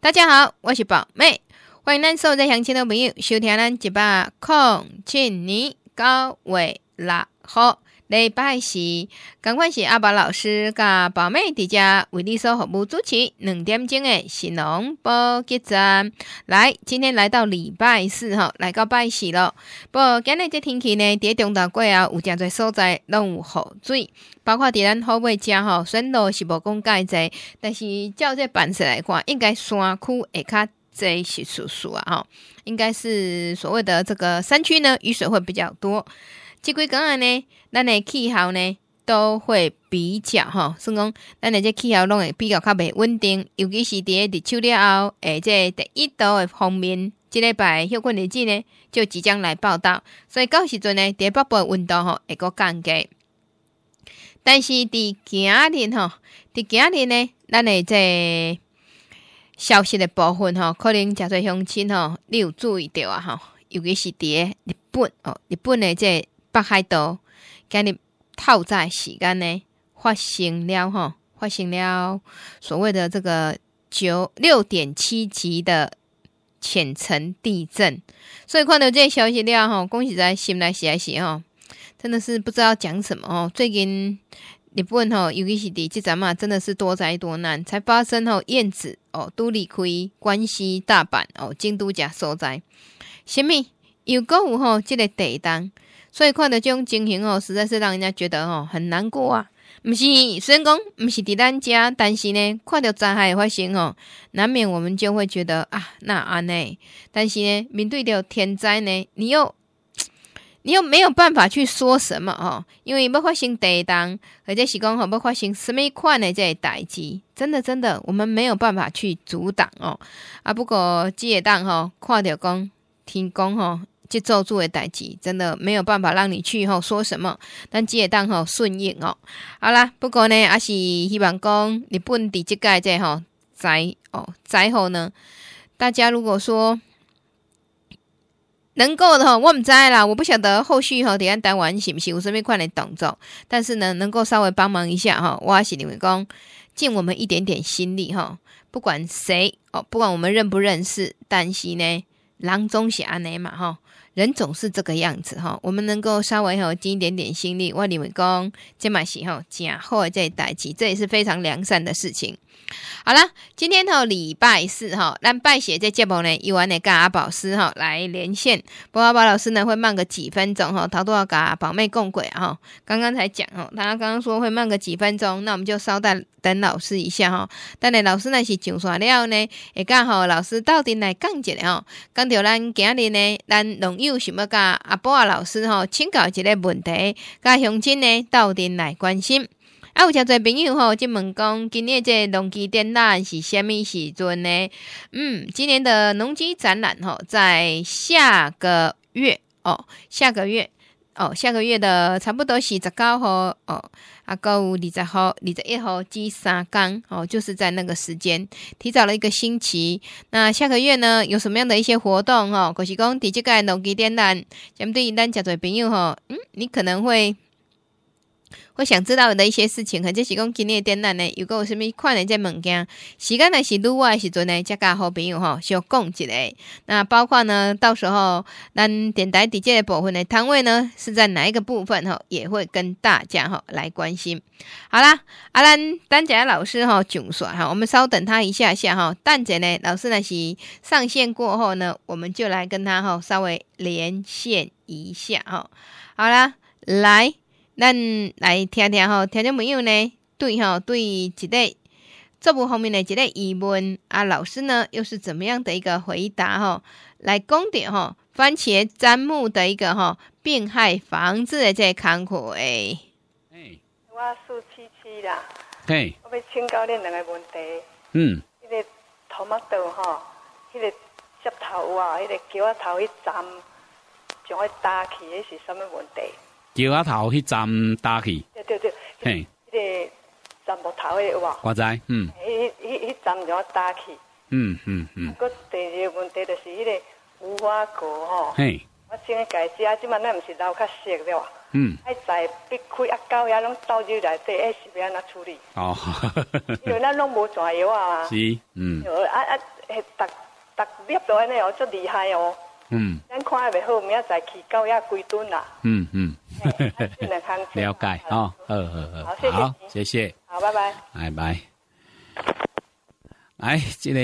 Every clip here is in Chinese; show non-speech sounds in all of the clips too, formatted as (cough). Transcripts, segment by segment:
大家好，我是宝妹，欢迎咱所在乡亲的朋友收听咱一八空气里高位拉合。礼拜四，赶快是阿宝老师加宝妹在家为你所服务主持两点钟的《新农播》节赞。来，今天来到礼拜四吼，来到拜四了。不过今日这天气呢，伫中岛过啊，有真侪所在拢有雨水，包括伫咱好尾家哈，虽然路是无讲盖在，但是照这办事来看，应该山区会较济，是事实啊！哈，应该是所谓的这个山区呢，雨水会比较多。即几工啊呢？咱的气候呢都会比较吼，算讲咱的这气候拢会比较较袂稳定，尤其是伫立秋了后，而这第一度的方面，即礼拜休困日子呢就即将来报道，所以到时阵呢，第北部温度吼会个降低。但是伫今日吼，伫今日呢，咱的这消息的部分吼，可能诚侪乡亲吼，你有注意到啊？吼，尤其是伫日本哦，日本的这。北海道今日套在时间呢，发生了吼，发生了所谓的这个九六点七级的浅层地震。所以看到这个消息了吼，恭喜在心来写一写哈，真的是不知道讲什么哦。最近日本吼，尤其是伫即阵嘛，真的是多灾多难，才发生吼燕子哦，都离开关西、大阪哦，京都家所在。什么？又够有哈，这个地震。所以看到这种情形哦，实在是让人家觉得哦很难过啊。不是，虽然讲不是在咱家，但是呢，看到灾害发生哦，难免我们就会觉得啊，那阿内。但是呢，面对着天灾呢，你又 (tsk) 你又没有办法去说什么哦，因为要发生地震，或者是讲要发生什么款的这个代志，真的真的，我们没有办法去阻挡哦。啊，不过即个当吼，看着讲天公哦。节奏做的代志，真的没有办法让你去吼说什么，但只会当吼顺应哦。好啦，不过呢，还是希望讲日本伫即届这吼灾哦灾后呢，大家如果说能够的吼，我毋知啦，我不晓得后续吼伫咱台湾是不是有甚物款的动作，但是呢，能够稍微帮忙一下吼，我还是认为讲尽我们一点点心力吼，不管谁哦，不管我们认不认识，但是呢，郎中是安尼嘛吼。人总是这个样子哈，我们能够稍微吼尽一点点心力，万里为公，这满喜吼，假货再代志，这也是非常良善的事情。好啦，今天吼礼拜四哈，咱拜谢这节目呢，又安内跟阿宝师哈来连线，过阿宝老师呢会慢个几分钟哈，都要跟阿宝妹共轨吼。刚刚才讲哦，他刚刚说会慢个几分钟，那我们就稍待等老师一下哈，等下老师呢是上线了呢，会刚好老师到底来讲一下吼，讲到咱今日呢，咱农友想要跟阿宝老师吼请教一个问题，跟乡亲呢到底来关心。还有诚侪朋友吼，就问讲今年这农机展览是虾物时阵呢？嗯，今年的农机展览吼，在下个月哦，下个月哦，下个月的差不多是十九号哦，啊，九二十号、二十一号、至三号哦，就是在那个时间，提早了一个星期。那下个月呢，有什么样的一些活动吼？恭是恭喜，第个农机展览，针对于咱诚侪朋友吼，嗯，你可能会。我想知道的一些事情，或者是讲今天的点单呢，如果有什么困难在问件，时间呢是录我的时阵呢，这家好朋友哈，小讲一下。那包括呢，到时候咱电台底下部分的摊位呢，是在哪一个部分哈，也会跟大家哈来关心。好啦，阿兰丹姐老师哈，囧说哈，我们稍等他一下下哈。蛋姐呢，老师那是上线过后呢，我们就来跟他哈稍微连线一下哈。好啦，来。咱来听听吼，听众朋友呢？对吼对一个作物方面的一个疑问啊，老师呢又是怎么样的一个回答吼，来讲点吼，番茄砧木的一个吼病害防治的这坎坷诶。哎，我树七七啦，嘿，我要请教恁两个问题，嗯，迄个头目头迄、一个接头啊，迄个叫我头一长，将我打起的是什么问题？桥仔头迄站搭起，对对对，嘿，迄个站木头诶话，我知，嗯，迄迄迄站叫打气，嗯嗯嗯。个第二个问题就是迄个无花果吼，嘿，我真个改啊，即嘛那毋是老卡熟了，嗯，爱在别开阿狗遐拢倒进来，这还是袂安那处理，哦，因为咱拢无传药啊是，嗯，啊啊，迄搭搭裂到安尼哦，足厉害哦，嗯，咱看也袂好，明仔载去狗也几吨啦，嗯嗯。(laughs) 了解哦，好好呃，好，谢谢，好，拜拜，拜拜。哎，这个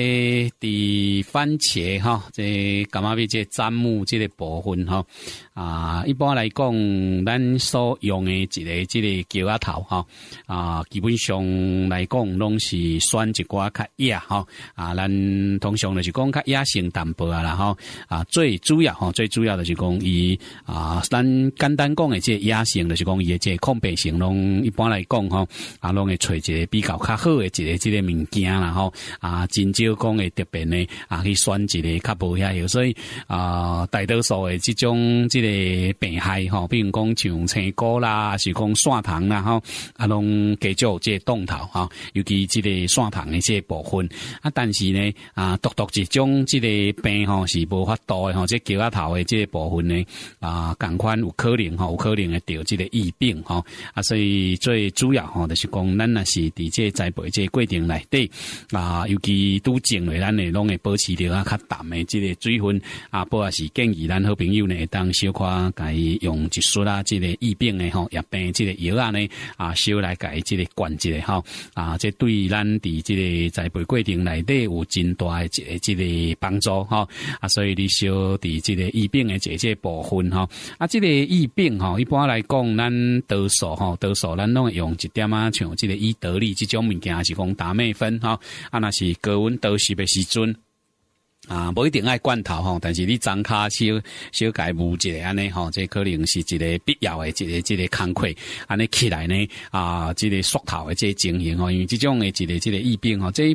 第番茄哈，这干嘛？这樟木这个部分哈啊，一般来讲，咱所用的这个这个叫啊头哈啊，基本上来讲拢是选一寡较野哈啊，咱通常就是讲较野性淡薄啊，然后啊最主要哈，最主要的是讲伊啊，咱简单讲的这野性的是讲伊的这抗病性，拢一般来讲哈啊，拢会揣一个比较较好的一个这个物件然后。啊，真少讲诶，特别呢啊，去选一个较无遐有，所以啊，大多数诶，即种即个病害吼，比如讲像青果啦，是讲蒜虫啦吼，啊，拢聚焦即个冻头吼，尤其即个蒜的诶个部分啊，但是呢啊，独独一种即个病吼是无法度诶吼，即桥一头诶即个部分呢啊，共款有可能吼，有可能会得即个疫病吼啊，所以最主要吼，就是讲咱若是伫即个栽培即过程内底啊。尤其都种咧，咱诶拢会保持着啊，较淡诶，即个水分啊，不也是建议咱好朋友呢，当小夸改用一束啦，即个疫病诶吼，疫病即个药啊呢啊，小来改即个一节吼啊，即对咱伫即个栽培过程内底有真大诶即即个帮助吼啊，所以你小伫即个疫病诶这些部分吼啊，即个疫病吼一般来讲咱多数吼多数咱拢会用一点啊，像即个伊得利即种物件是讲达脉芬吼啊，若是。高温多湿的时准啊，不一定爱罐头吼，但是你张卡小消无一个安尼吼，这可能是一个必要的、一个、一个康溃安尼起来呢啊，这个缩头的这情形吼，因为这种的、一个、一个疫病吼，这。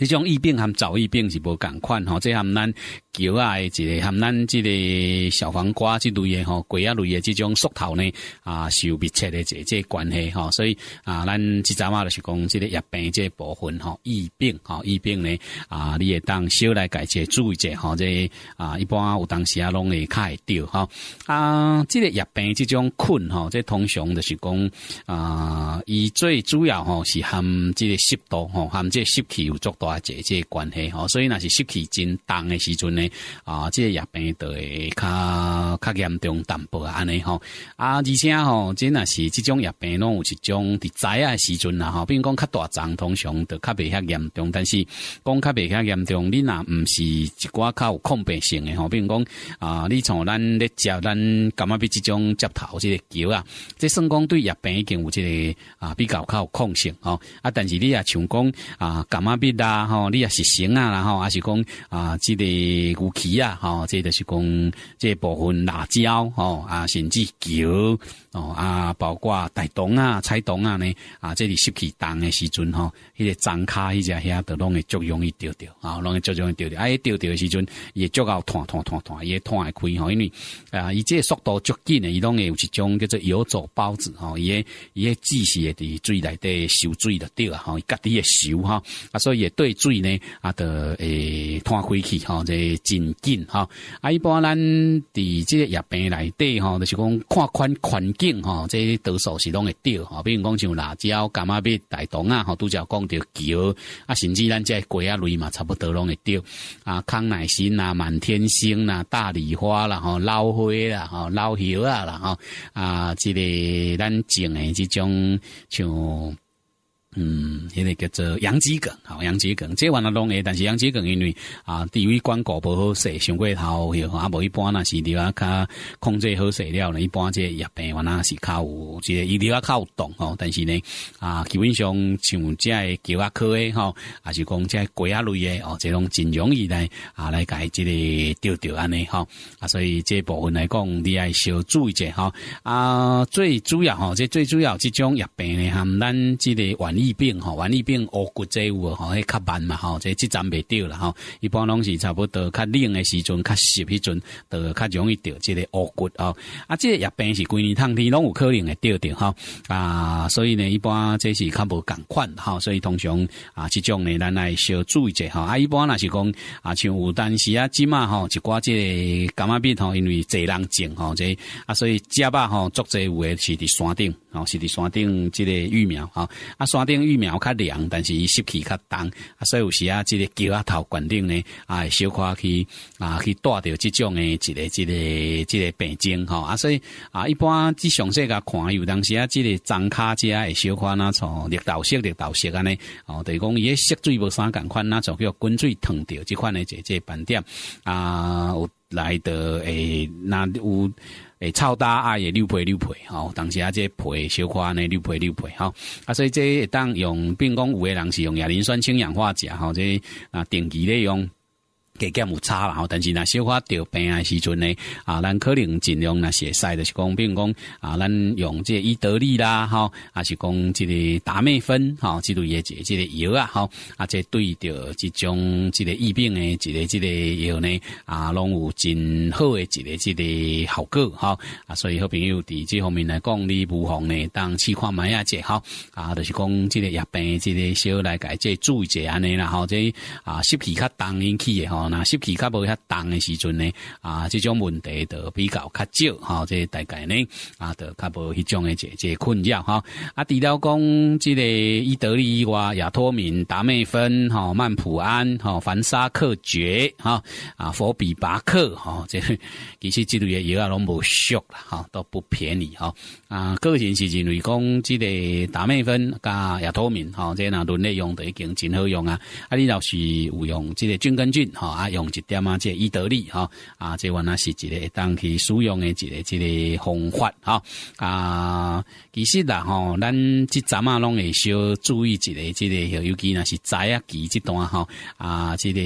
这种疫病和早疫病是无共款吼，即含咱韭诶一个含咱即个小黄瓜即类诶吼，鸡啊类诶这种缩头呢啊，是有密切的这这关系吼，所以啊，咱即仔啊就是讲即个疫病这部分吼，疫病吼疫病呢啊，你也当少来解些注意者吼，即啊一般有当时啊拢会较会掉吼。啊，即个疫病这种菌吼，即通常就是讲啊，伊最主要吼是含即个湿度吼，含即湿气有足啊，这这关系吼，所以若是湿气真重诶时阵呢，啊，这疫病著会较较严重，淡薄安尼吼。啊，而且吼，真若是即种疫病拢有一种伫在诶时阵啦吼，比如讲较大涨通常著较比较严重，但是讲较比较严重，你那毋是一寡较有抗病性诶吼，比如讲啊，你从咱咧接咱感觉比即种接头即个桥啊，这算讲对疫病已经有这个啊比较较有抗性吼，啊，但是你也像讲啊感冒病啦。啊，吼，你也是咸啊，然后还是讲啊，即个枸杞啊，吼，即都是讲即部分辣椒，吼啊，甚至球。哦啊，包括大塘啊、彩塘啊呢，啊，这里湿气重的时阵哈，一个张卡迄只遐，都拢会足容易掉掉啊，拢会足容易掉掉。啊，掉掉的时阵也足够团团团团，也团开吼，因为啊，伊这速度足紧的，伊拢会有一种叫做游走包子吼，伊个伊个姿势伫水内底受水的掉哈，家己会受吼。啊，所以也对水呢啊的诶团开去吼，这真紧吼。啊，一般咱伫即个右边内底吼，就是讲宽宽宽。境吼，这多数是拢会掉。吼，比如讲像辣椒、甘仔蜜、大肠啊，吼，拄则讲着桥啊，甚至咱这瓜啊类嘛，差不多拢会掉。啊，康乃馨啊，满天星啊，大理花啦，吼，老花啦，吼，老叶啊啦，吼啊，即个咱种诶即种像。嗯，迄个叫做洋桔梗，好洋桔梗，即原来拢会，但是洋桔梗因为啊 t 位广告无好势，上过头又啊，无一般若是伫遐较控制好势了呢。一般即药病原来是较靠即，伊啊较有动哦。但是呢啊，基本上像这诶桥啊科诶，吼啊是讲这个鬼啊类诶，哦，即拢真容易来啊来即个调调安尼吼，啊，所以即部分来讲，你要小注意者吼啊，最主要吼即最主要即种药病呢，含咱即个原。疫病吼，完疫病乌骨在有吼，迄较慢嘛吼，这即站袂着了吼。一般拢是差不多，较冷诶时阵，较湿迄阵，都较容易着即个乌骨吼。啊，即个疫病是规年通天拢有可能会着着吼。啊，所以呢，一般这是较无共款吼，所以通常啊，即种呢咱来小注意者吼。啊，一般若是讲啊，像有当时啊，即嘛吼，一寡即个感冒病吼，因为侪人症吼，这啊，所以食肉吼，足这有诶是伫山顶。吼，是伫山顶，即个育苗，吼，啊，山顶育苗较凉，但是伊湿气较重，啊，所以有时啊，即个桥啊头悬顶呢，啊，小可去啊去带着即种诶，即个即个即个病症吼，啊，所以啊，一般即详细甲看，有当时啊，即个长卡只啊，小可那从绿豆色绿豆色安尼，哦，等于讲伊湿水无啥共款，那创叫滚水烫着即款诶，即即斑点啊，有来得诶，若有。诶，超大啊！也六倍六倍，吼！当时啊，这倍小安呢，六倍六倍，吼。啊，所以这当用，并公有的人是用亚磷酸氢氧化钾，吼，这啊，定期的用。格格无差啦吼，但是呐，小可得病啊时阵呢啊，咱可能尽量是会使就是讲，比如讲啊，咱用这伊得利啦哈，啊是讲这个达美芬，哈，这类也解这个药啊哈，啊这对着这种这个疫病呢，这个这个药呢啊，拢有真好诶，一个一个效果哈啊，所以好朋友伫这方面来讲，你不妨呢当试看买一下者哈啊，就是讲这个药病，这个小来改这注意者安尼啦哈，这啊湿气较重引起诶哈。那时期较无遐重的时阵呢，啊，这种问题都比较较少，哈，即系大概呢，啊，都较无迄种的这这困扰，哈。啊，除了讲这个伊德利哇、亚托敏、达美芬、哈、曼普安、哈、凡沙克爵、哈，啊、佛比巴克，哈，即系 (laughs) 其实这类嘅药，拢冇少啦，哈，都不便宜，哈。啊，个人是认为讲，这个达美芬加亚托敏，哈，即系难轮内用的已经真好用啊，啊，你要是有用，这个菌根菌，哈。啊，用一点啊，这伊德利哈啊，这原来是一个当去使用的一个、一个方法哈啊。其实啦吼，咱即阵啊，拢会小注意一个、一个，尤其呢是仔啊，期这段哈啊，这个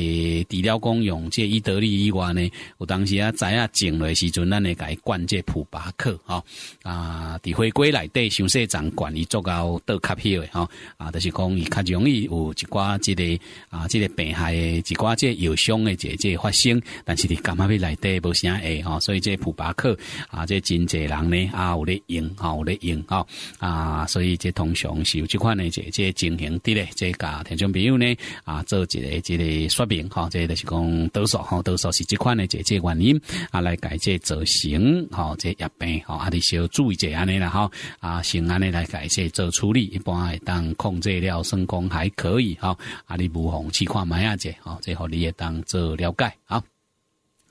治疗功用这医德利以外呢，有当时啊仔啊种的时候，咱会该灌这普巴克哈啊，伫回归来地上生长管理足到都卡偏的哈啊，就是讲伊较容易有一寡、即个啊、即个病害，一寡即药效。种诶，即即发生，但是你感觉要内底无啥会吼，所以即普巴克啊，即真济人呢啊有咧用，啊有咧用吼啊，所以即通常是有即款诶，即即情形伫咧，即甲听众朋友呢啊做一个一个说明吼，即、啊、就是讲多数吼，多数是即款诶，即即原因啊来改即造成吼，即疾病吼，啊，你需要注意者安尼啦吼啊，先安尼来改即做处理，一般会当控制了，算讲还可以吼，啊，你无妨试看卖啊者吼，即互你也当。做了解好，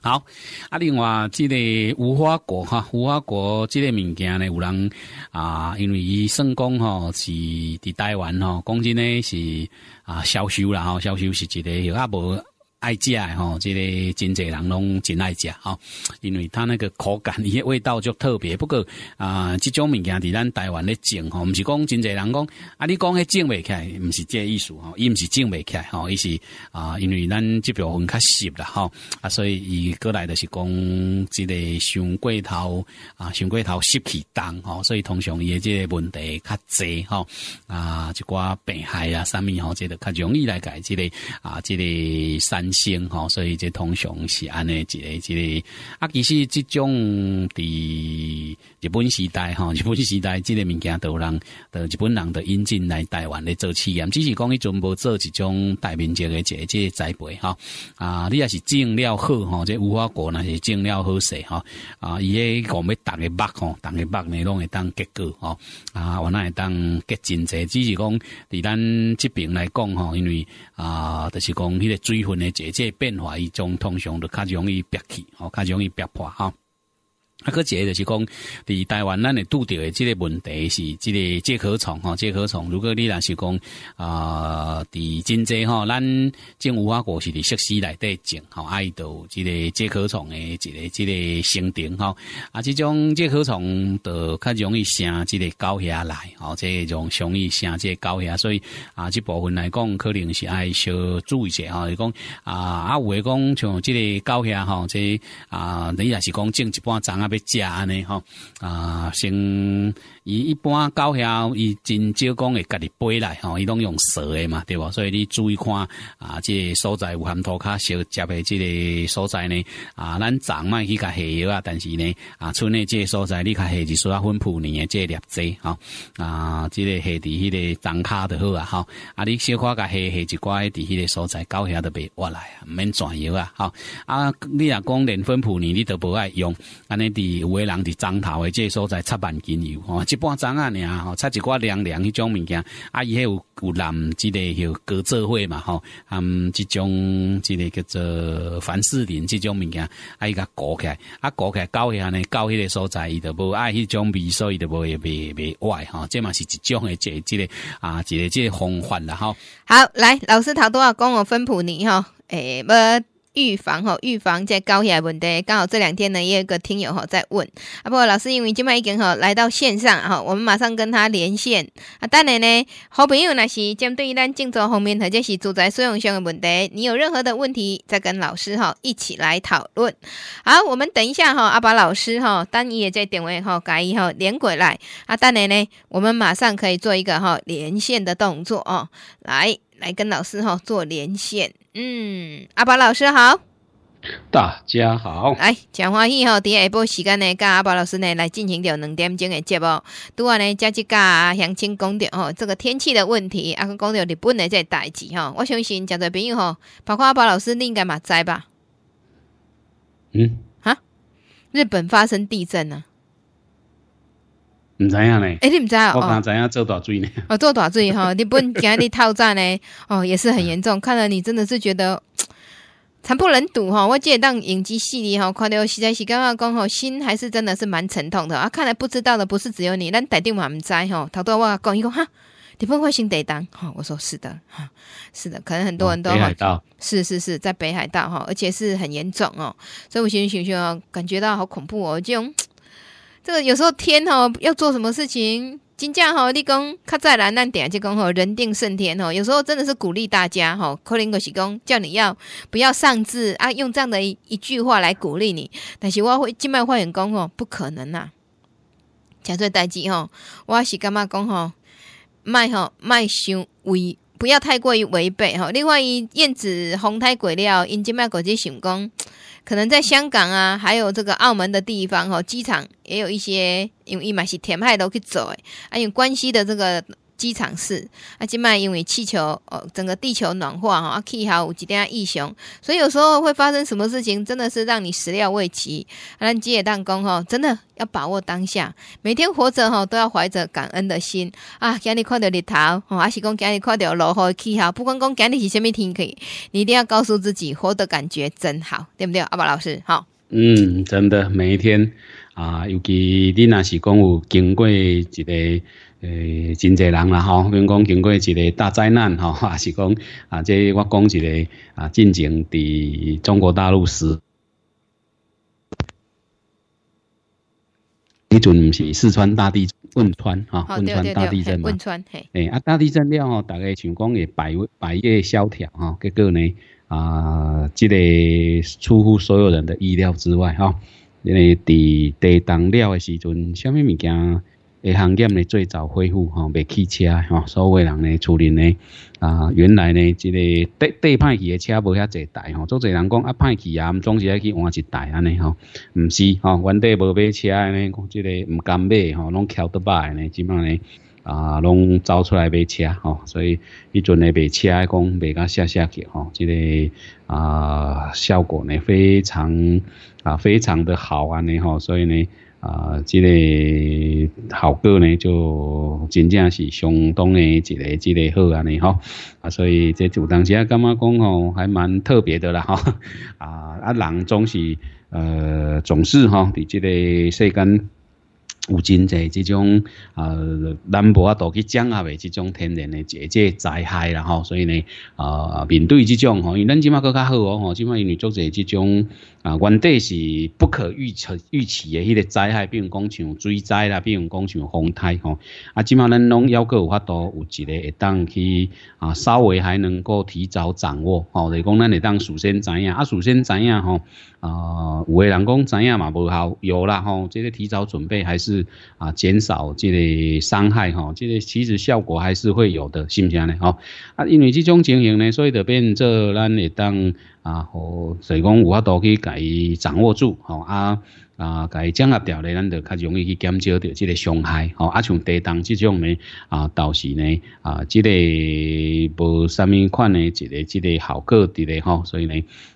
好啊。另外，这个无花果哈，无花果即个物件呢，有人啊，因为伊算讲吼是伫台湾吼，讲真呢是啊，销售啦吼，销售是一个有阿无。爱食吼，即个真济人拢真爱食吼，因为它那个口感、一些味道就特别。不过啊，这种物件在咱台湾咧种吼，唔是讲真济人讲啊，你讲迄种袂起来，毋是这意思吼，伊毋是种袂起来吼，伊是啊，因为咱这部分较湿啦吼啊，所以伊过来就是讲，即个上过头啊，上过头湿气重吼，所以通常伊这问题较济吼啊，一寡病害啊，啥物吼，即个较容易来改，即个啊，即个山。生吼，所以这通常是安尼一个一个，啊其实即种伫日本时代吼，日本时代即个物件都让，日本人都引进来台湾咧做试验，只是讲伊全部做一种大面积嘅一个即栽培吼。啊，你也是种了好，吼，即乌花果嗱是种了好势吼。啊，伊个讲要逐个麦，吼，逐个麦你拢会当结果，吼。啊，我那会当结晶者，只是讲伫咱即边来讲，吼，因为啊，就是讲迄个水分嘅。而且变化一种通常都较容易憋气，哦，较容易憋破哈。啊，个一个就是讲，伫台湾咱会拄着诶，即个问题，是即个介壳虫吼，介壳虫。如果你若是讲啊，伫真济吼，咱种无花果是伫设施内底种吼，爱到即个介壳虫诶，即个即个生虫吼。啊，即种介壳虫着较容易生，即个搞下来哦，这种容易生，即个搞下，所以啊，即部分来讲，可能是爱小注意者吼，来讲啊，啊，有会讲像即个搞下吼，即啊，你若是讲种一半长啊。要吃呢，哈啊，先。伊一般到遐伊真少讲会家己背来吼，伊拢用蛇的嘛，对无？所以你注意看啊，即个所在有含土骹小接的即个所在呢啊，咱长卖去甲下药啊，但是呢啊，村内即个所在你甲下就属阿分铺呢，的即个粒子吼，啊，即个下伫迄个长卡就好啊哈啊，你小可甲下下一寡伫迄个所在到遐都别挖来，毋免转油啊好啊，你若讲连分铺呢，你都不爱用，安尼伫有个人伫樟头的即个所在插万斤油哦。一半粽啊，尔吼，插一寡凉凉迄种物件，啊，伊迄有有南即个有隔座会嘛吼，啊，即种即个叫做凡士林即种物件，啊，伊甲裹起来，啊，裹起来到遐呢，到迄个所在伊就无爱迄种味，所以就无会袂袂坏吼，这嘛是一种诶，即即个啊，一个即个方法啦吼。好，来老师头拄啊，讲我分普尼吼，诶、欸，要。预防哈，预防在高血压问题。刚好这两天呢，也有一个听友哈在问啊，不过老师，因为今麦一经哈来到线上哈，我们马上跟他连线。啊。当然呢，好朋友那是针对咱郑州后面或者是住宅使用上的问题，你有任何的问题再跟老师哈一起来讨论。好，我们等一下哈，阿把老师哈，当你也在点位哈，改以后连过来。啊。当然呢，我们马上可以做一个哈连线的动作哦，来来跟老师哈做连线。嗯，阿宝老师好，大家好，来，讲欢喜吼，第下晡时间呢，跟阿宝老师呢来进行着两点钟的节目，主要呢加几啊，详情讲着吼，这个天气的问题，啊，哥讲着日本的这代志吼，我相信诚侪朋友吼，包括阿宝老师你应该嘛知吧？嗯，哈，日本发生地震啊。唔知影咧？欸，你唔知啊？我刚知影做大罪呢。哦，做大罪哈！日本今日的逃债呢，(laughs) 哦，也是很严重。看来你真的是觉得 (tsk) 惨不忍睹哈！我记得当影集系列哈，看到实在是干外讲吼，心还是真的是蛮沉痛的啊！看来不知道的不是只有你，台顶嘛毋知吼，逃到外公伊讲哈，你不会心得当哈？我说是的哈，是的，可能很多人都北海道是是是在北海道哈，而且是很严重哦。所以我想想想感觉到好恐怖哦，这种。这个有时候天吼要做什么事情，真正吼你讲靠再难难点即讲吼，人定胜天吼。有时候真的是鼓励大家吼，可林格是讲叫你要不要上志啊，用这样的一一句话来鼓励你。但是我会即摆发员讲吼，不可能呐。假做代志吼，我是感觉讲吼，卖吼卖想违，不要太过于违背吼。另外伊燕子红太贵了，因即摆国际想讲。可能在香港啊，还有这个澳门的地方，哈，机场也有一些为伊买是填派都去走哎，还有关西的这个。机场市啊，今卖因为气球，哦，整个地球暖化哈，气候有一点异常，所以有时候会发生什么事情，真的是让你始料未及。啊，咱吉野弹弓吼，真的要把握当下，每天活着吼，都要怀着感恩的心啊。今日看到日头，吼、还是讲今日看到落雨气候，不管讲今日是虾米天气，你一定要告诉自己，活的感觉真好，对不对？阿宝老师，好。嗯，真的，每一天啊，尤其你那是讲有经过一个。诶，真侪人啦吼，比如讲经过一个大灾难吼，(laughs) 还是讲啊，即我讲一个啊，进前伫中国大陆时，迄阵毋是四川大地汶川哈，汶川大地震嘛。诶，啊，大地震了吼，大家想讲也百百业萧条哈，结果呢啊，即个出乎所有人的意料之外哈，因为伫地动了的时阵，虾米物件？诶，行业呢最早恢复吼，卖汽车吼，所以人呢，去年呢，啊，原来呢，即个第第歹去的车无遐济台吼，做侪人讲啊，歹去啊，总是爱去换一台安尼吼，唔是吼，原底无买车安尼，即个唔敢买吼，拢翘得歹呢，起码呢，啊，拢走出来买车吼，所以，迄阵呢卖车讲卖甲下下去吼，即个啊，效果呢非常啊，非常的好安尼吼，所以呢。啊，这个效果呢，就真正是相当的，一个，一个好啊，尼吼，啊，所以这就当时啊，感觉讲吼，还蛮特别的啦哈。(laughs) 啊，啊人总是，呃，总是哈，对这个世间。有真侪这种呃，南部啊，都去掌握未？这种天然的这这灾害啦吼，所以呢，呃，面对这种吼，因为咱即码搁较好哦吼，即码因为做者这种啊，原地是不可预测预期的迄个灾害，比如讲像水灾啦，比如讲像洪灾吼，啊，即码咱拢要搁有法度有一个会当去啊，稍微还能够提早掌握吼，就讲咱会当首先知影啊，首先知影吼。啊，五位人工知影嘛不好，有了吼，这个提早准备还是啊，减少这个伤害哈，这个其实效果还是会有的，是不是呢？吼啊，因为这种情形呢，所以就变作咱会当啊，好，所以有法度去加掌握住，吼啊。啊，伊掌握掉咧，咱就较容易去减少着即个伤害吼。啊，像地动即种呢，啊，倒是呢，啊，即个无啥物款呢，一个即个效果伫咧吼。所以呢，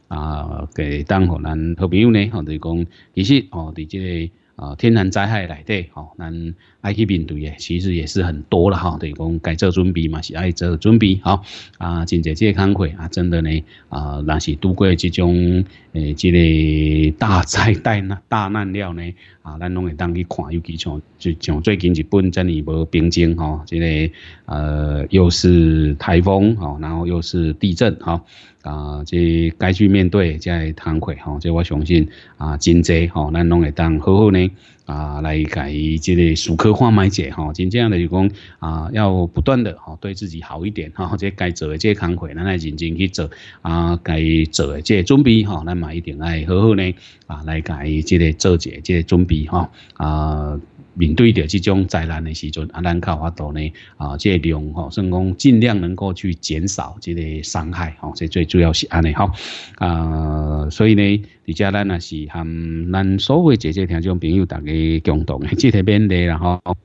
啊，介当互咱好朋友呢，吼，就讲其实吼，伫即个。啊，天然灾害来对，吼，咱爱去面对的，其实也是很多了哈。等于讲，该做准备嘛，是爱做准备，吼。啊，真侪这康会啊，真的呢，啊，若是度过这种诶，这个大灾 (laughs) 大难大难料呢，啊，咱拢会当去看，尤其像就像最近日本真哩无冰晶吼，这个呃，又是台风吼，然后又是地震吼。啊，即该去面对，即个忏悔吼，即我相信啊，真侪吼，咱拢会当好好呢啊，来介伊即个学科化买者吼，真正样的就讲啊，要不断的吼对自己好一点，吼，后即该做的即个忏悔，咱来认真去做啊，该做的即个准备吼，咱嘛一定爱好好呢啊，来介伊即个做一下即个准备哈啊。面对着这种灾难的时阵，阿兰卡法度呢，啊，即量吼，算讲尽量能够去减少即个伤害，吼，这最主要是安尼吼，啊，所以呢，而且咱也是含咱所会姐姐听众朋友，大家共同的，即 (laughs) 个便利，吼。哦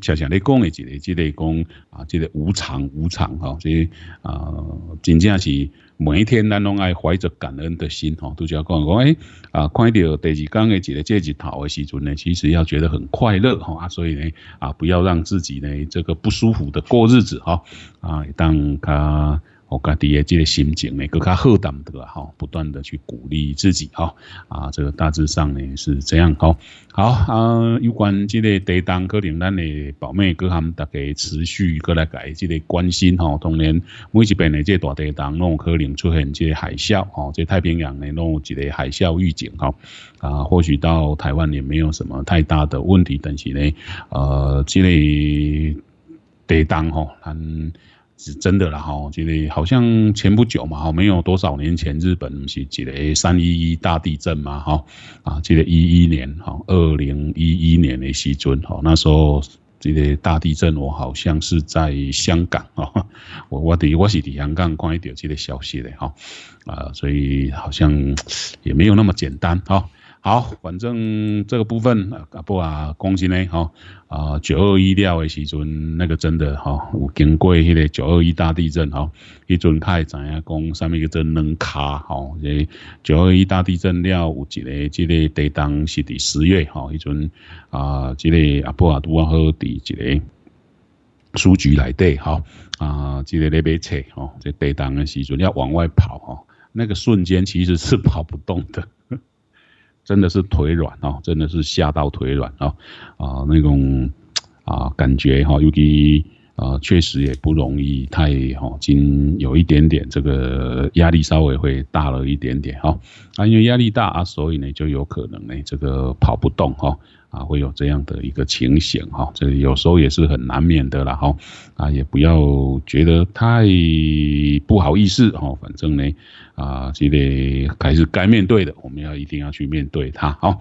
常常你讲的一个，即个讲啊，即个无偿无偿吼，所以啊，真正是。每一天，咱拢爱怀着感恩的心吼，都就讲讲哎啊，看到第二天的这个这一头的时阵呢，其实要觉得很快乐吼啊，所以呢啊，不要让自己呢这个不舒服的过日子哈啊，当他。我家第一，即个心情呢，更加好淡得哈，不断的去鼓励自己哈。啊，这个大致上呢是这样。哈。好啊，有关即个地当可能咱的宝妹，各行大家持续过来改，即个关心哈。当然每一边这即大地当拢可能出现即海啸哦。即太平洋嘞弄即个海啸预警哈。啊，或许到台湾也没有什么太大的问题，但是呢，呃，即个地吼哈。是真的啦哈，记得好像前不久嘛，哈，没有多少年前，日本是记个三一一大地震嘛，哈，啊，记得一一年，哈，二零一一年的时尊，哈，那时候这个大地震，我好像是在香港，哈，(laughs) 我我的我是香港关于这个消息的，哈，啊，所以好像也没有那么简单，哈。好，反正这个部分阿婆啊恭喜你哈啊九二一疗的时阵，那个真的哈有经过迄个九二一大地震哈，迄阵太知影讲上面叫做能卡哈，九二一大地震了有一个，即个地当是伫十月哈，迄阵啊即个阿婆啊拄啊好伫一个书局来底哈啊即个咧买册哈，即地当的时阵要往外跑哈，那个瞬间其实是跑不动的。真的是腿软啊！真的是吓到腿软啊！啊，那种啊感觉哈，尤其。啊，确实也不容易，太哦，今有一点点这个压力稍微会大了一点点哈，啊，因为压力大啊，所以呢就有可能呢这个跑不动哈，啊，会有这样的一个情形哈，这有时候也是很难免的了哈，啊，也不要觉得太不好意思哈，反正呢啊就得还是该面对的，我们要一定要去面对它好。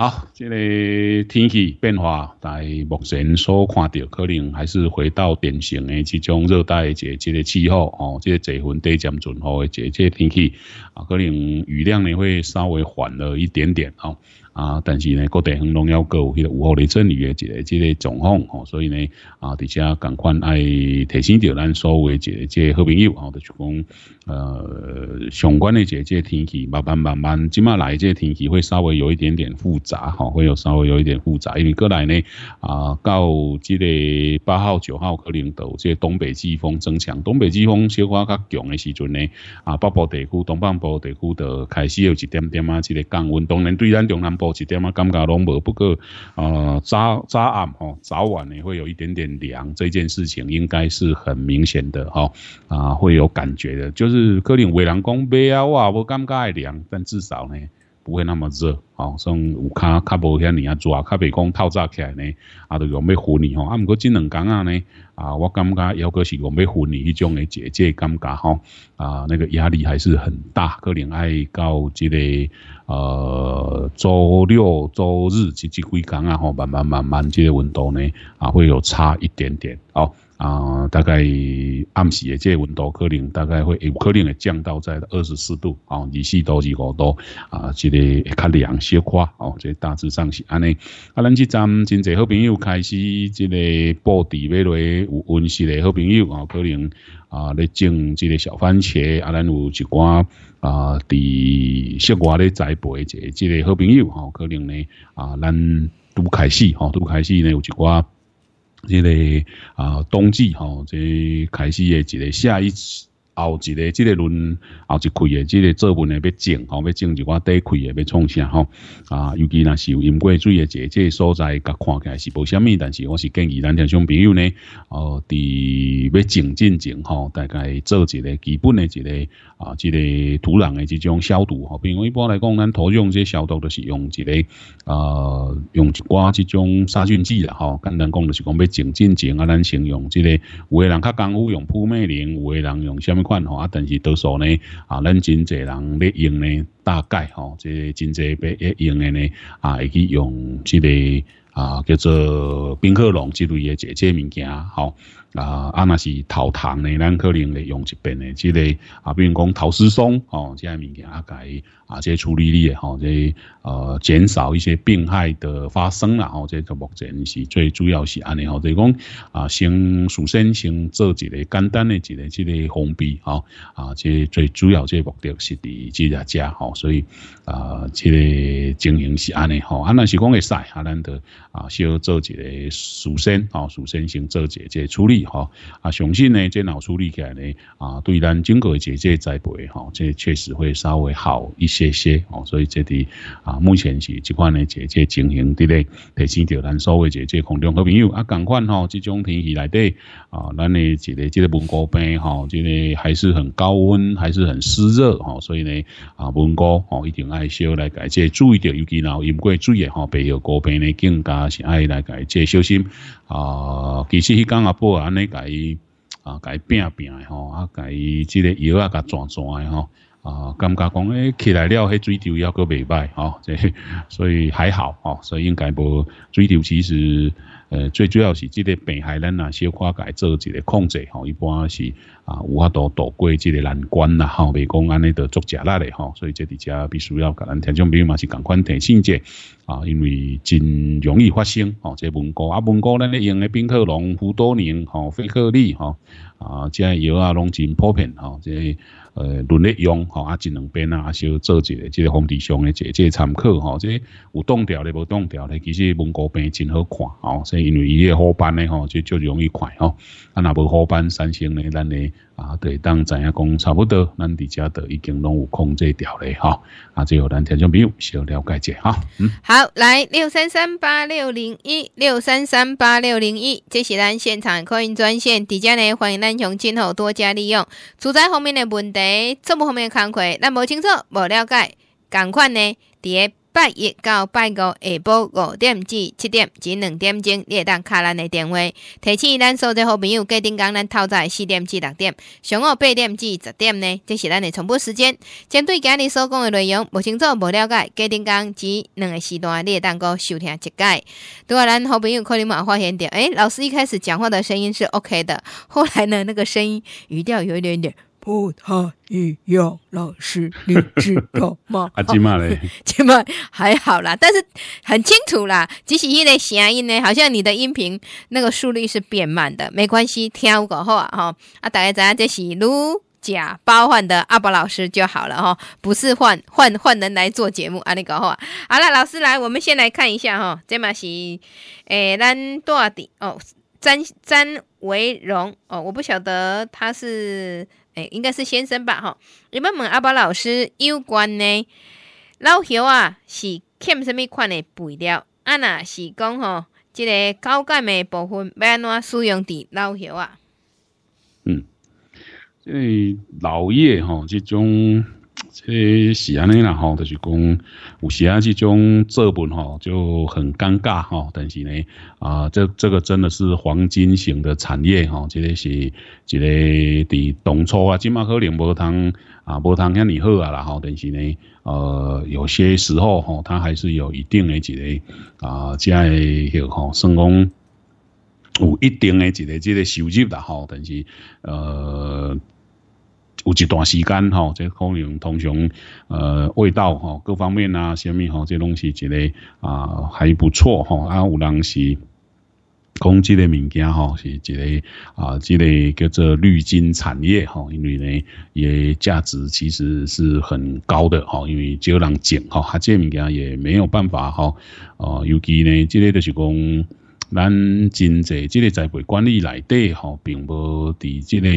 好，这个天气变化在目前所看到，可能还是回到典型的这种热带节节的气候哦，这些水分渐将好的节节天气啊，可能雨量呢会稍微缓了一点点哦。啊，但是呢，各地方拢有各有个午后雷阵雨的一个即个状况，吼，所以呢，啊，底下赶快爱提醒着咱所有嘅一个即个好朋友，啊，就讲，呃，相关嘅即个天气，慢慢慢慢，今麦来即个天气会稍微有一点点复杂，吼，会有稍微有一点复杂，因为过来呢，啊，到即个八号九号可能到即个东北季风增强，东北季风小可较强的时阵呢，啊，北部地区、东北部地区就开始有一点点啊，即个降温，当然对咱中南部。一点啊，感觉拢无。不过，呃，早、早暗吼，早晚呢会有一点点凉，这件事情应该是很明显的吼，啊，会有感觉的，就是可能伟人讲袂啊，哇，我感觉会凉，但至少呢。不会那么热，哦，像有卡卡无遐年啊，热，啊，卡讲透套起来呢，啊，都用要护你吼，啊，毋过即两工啊呢，啊，我感觉要阁是用要护你迄种诶，姐姐感觉吼，啊，那个压力还是很大，可能爱到即个呃周六周日即即几工啊，吼，慢慢慢慢即个温度呢，啊，会有差一点点，哦。啊，大概暗时诶，即温度可能大概会有可能会降到在二十四度，啊，二十四度二十五度，啊，即个会较凉些化，哦，即大致上是安尼。啊，咱即阵真侪好朋友开始即个置地微类温室的好朋友啊，可能啊咧种即个小番茄，啊，咱有一寡啊伫室外咧栽培者，即个好朋友啊，可能呢啊，咱拄开始，吼，拄开始呢有一寡。这个啊，冬季吼，这开始的这个下一后一个，这个轮后一开嘅，这个做文诶要整吼，要整就讲得开诶，要创啥吼？啊，尤其那是有淹过水诶，即即所在甲起来是无虾米，但是我是建议咱种朋友呢，哦，伫要整进整吼，大概做一个基本诶一个啊，即个土壤诶即种消毒吼。比如一般来讲，咱土壤即消毒都是用一个啊，用一寡即种杀菌剂啦吼。简单讲就是讲要整进整啊，咱先用即个。有诶人较功夫用扑灭灵，有诶人用虾米。款吼啊，但是多数呢，啊，咱真侪人咧用呢，大概吼，即真侪别用的呢，啊，会去用即个啊，叫做冰克隆即类的一个物件吼，啊，啊那是头疼呢，咱可能咧用一遍的即个啊，比如讲头丝松哦，这个物件啊改。啊，这处理哩，吼，这呃减少一些病害的发生啦，吼，这个目前是最主要是安尼吼，就是讲啊，先首先先做一个简单的一个这个封闭，吼，啊，这最主要这个目的是在这，吼，所以啊，这个经营是安尼，吼，啊，那是讲会使啊，咱得啊，先要做一个首先，吼，首先先做一个这处理，吼，啊，相信呢，这脑处理起来呢，啊，对咱整个季节栽培，吼，这确实会稍微好一些。谢谢哦，所以这里啊，目前是这款的这这情形的嘞，提醒着咱所有这这空中好朋友啊，同款吼，这种天气来底啊，咱的记个这个蒙古病吼，这个还是很高温，还是很湿热哦，所以呢啊，蒙古哦，一定爱少来改这，注意着尤其然后饮过水的吼，白有高病呢，更加是爱来改这小心啊，其实去啊，加安啊，你改啊改病病的吼，啊改这个药啊，甲抓抓的吼。啊，感觉讲诶，起来了，迄水流抑个未歹吼，(laughs) 这所以还好哦，所以应该无水流。其实，呃，最主要是即个病害，咱啊小可家做一个控制吼。一般是啊，有法度度过即个难关啦吼，未讲安尼着作食力诶吼。所以即伫遮必须要甲咱听众朋友嘛是共款提醒者啊，因为真容易发生哦。即文歌啊，文歌咱咧用诶冰克隆、氟多宁、吼非克粒、吼，啊，遮药啊拢真普遍吼，即。呃，轮流用吼，啊，一两边啊，小做一个，即个房地产的这这参考吼，即有冻调的无冻调的，其实蒙古病真好看哦，所以因为伊个伙伴咧吼，即就容易快吼，啊，那无伙伴产生咧，咱呢。啊，对，当怎样讲，差不多，咱底家都已经拢有控制掉嘞，哈，啊，最后咱听众朋友需要了解者，哈，嗯，好，来六三三八六零一六三三八六零一，这是咱现场客运专线底家呢，欢迎咱从今后多加利用，住宅方面的问题，作物方面的工课，咱无清楚，无了解，赶快呢，伫个。拜一到拜五，下晡五点至七点，即两点钟你会当敲咱的电话。提醒咱所在好朋友，过顶工咱透早四点至六点，上午八点至十点呢，这是咱的重播时间。针对今日所讲的内容，无清楚、无了解，过顶工即两个时段你会当去收听一解。当咱好朋友可能嘛发现着，诶，老师一开始讲话的声音是 OK 的，后来呢，那个声音语调有一点点。不太一样，老师，你知道吗？阿今嘛嘞，今 (laughs) 嘛还好啦，但是很清楚啦。只是因的声音呢，好像你的音频那个速率是变慢的，没关系，听过后哈，啊大家知道这是如假包换的阿宝老师就好了哈，不是换换换人来做节目啊那个哈，好了，老师来，我们先来看一下哈，这嘛是诶，咱多的哦，詹詹维荣哦，我不晓得他是。应该是先生吧，吼，你们问阿宝老师有关呢，老朽啊是欠什么款的肥料？啊，那是讲吼，这个高钙的部分要安怎使用？伫老朽啊，嗯，因为老叶吼，这种。这是安尼啦吼，就是讲有时啊，这种作文吼就很尴尬吼。但是呢，啊，这这个真的是黄金型的产业吼，这个是，这个伫当初啊，即码可能无通啊，无通遐尼好啊啦吼。但是呢，呃，有些时候吼，它还是有一定的一个啊，即个吼，算讲。有一定的一个即个收入啦吼。但是呃。有一段时间哈，这可能通常呃味道哈各方面啊，什么哈这拢是一个啊还不错哈。啊，有人是。讲即个物件吼，是一个啊之个叫做绿金产业吼，因为呢伊诶价值其实是很高的吼，因为只有人捡哈，他这物件也没有办法吼，哦，尤其呢这个的是讲咱真济即个栽培管理内底吼，并无伫即个。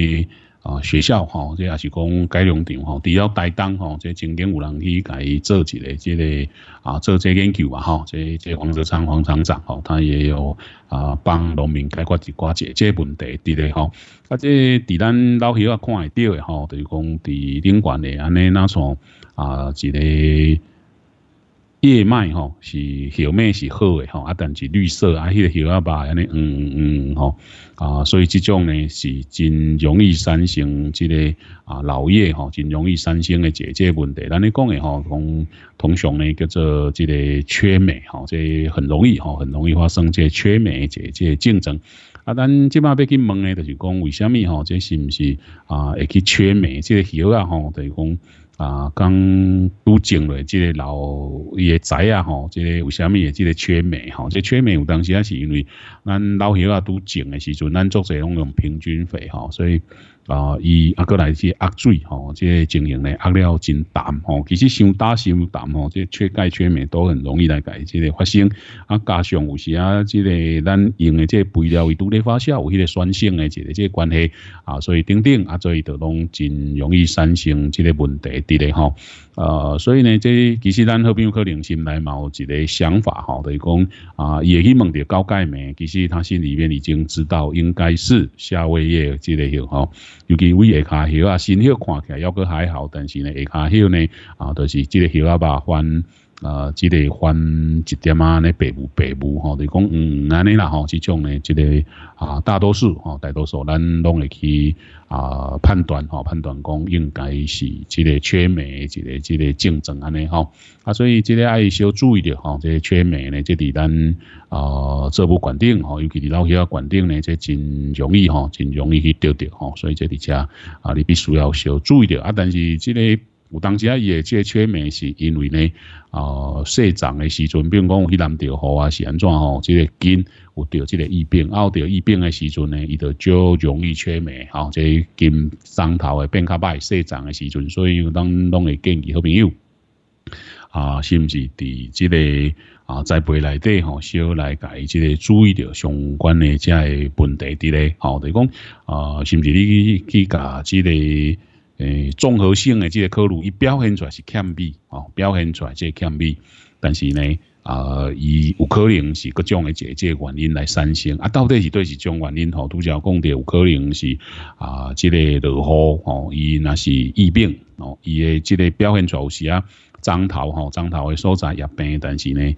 啊，学校吼，这也是讲改良场吼，除了台东吼，这曾经有人去改做一个这个啊做这研究嘛吼，这这黄泽昌黄厂长吼，他也有啊帮农民解决一寡这这问题，伫咧吼。啊这伫咱老乡看会到的吼，就是讲伫顶管的安尼那种啊一个。叶脉吼是叶脉是好诶吼，啊，但是绿色啊，迄个叶啊吧，安尼嗯嗯嗯吼啊，所以这种呢是真容易产生即个啊老叶吼，真容易产生诶姐姐问题。咱咧讲诶吼，同通常呢叫做即个缺镁吼，即很容易吼，很容易发生即个缺镁，即即竞争。啊，咱即马要去问诶，就是讲为虾米吼，即是不是啊？会去缺镁即个叶啊吼，等于讲。啊，刚拄种的，即个老野仔啊，吼，即个为虾米也即个缺米？吼，即缺米有当时啊是因为咱老许啊，拄种的时阵，咱作侪拢用平均肥，吼，所以。啊，伊啊，过来去压水吼，这些经营的压料真淡吼。其实相打、相淡吼，这缺钙、缺镁都很容易来改，这个发生啊。加上有时啊，这个咱用的这肥料为独立发酵，有一个酸性的一个这关系啊，所以等等啊，所以就拢真容易产生这个问题，对的吼。呃，所以呢，这其实咱好朋友可能心嘛有一个想法吼，就是讲啊，也去问的高盖没？其实他心里面已经知道应该是夏威夷这个条吼，尤其胃下垂啊，身体看起来要个还好，但是呢，下骹垂呢啊，就是个类啊吧，烦。啊，即个翻一点啊，咧白雾白雾吼，就讲嗯安尼啦吼，即种呢，即个啊，大多数吼，大多数咱拢会去啊判断吼，判断讲应该是即个缺镁，即个即个症状安尼吼，啊，所以即个爱小注意点吼，这缺镁呢，即里咱啊，这部管定吼，尤其是老些管定呢，即真容易吼，真容易去丢掉吼，所以这里遮啊，你必须要小注意点啊，但是即个。有当时啊，伊诶即个缺镁，是因为呢，啊，生长诶时阵，比如讲，去南着好啊，是安怎吼？即个筋有着即个疫病，啊，有着疫病诶时阵呢，伊就少容易缺镁，吼，即个筋伤头会变较歹。生长诶时阵，所以当拢会建议好朋友啊，毋是伫即个啊，在培内底吼，小来家己即个注意着相关诶即个问题伫咧，吼，就讲啊，是你去去甲即个？诶，综合性的这个科虑伊表现出来是欠秘哦，表现出来即欠秘，但是呢，啊，伊有可能是各种的这原因来产生啊，到底是对是种原因吼，都则讲的有可能是啊，即个落雨吼，伊那是疫病哦，伊的即个表现出来有是啊，长头吼，长头的所在也病，但是呢。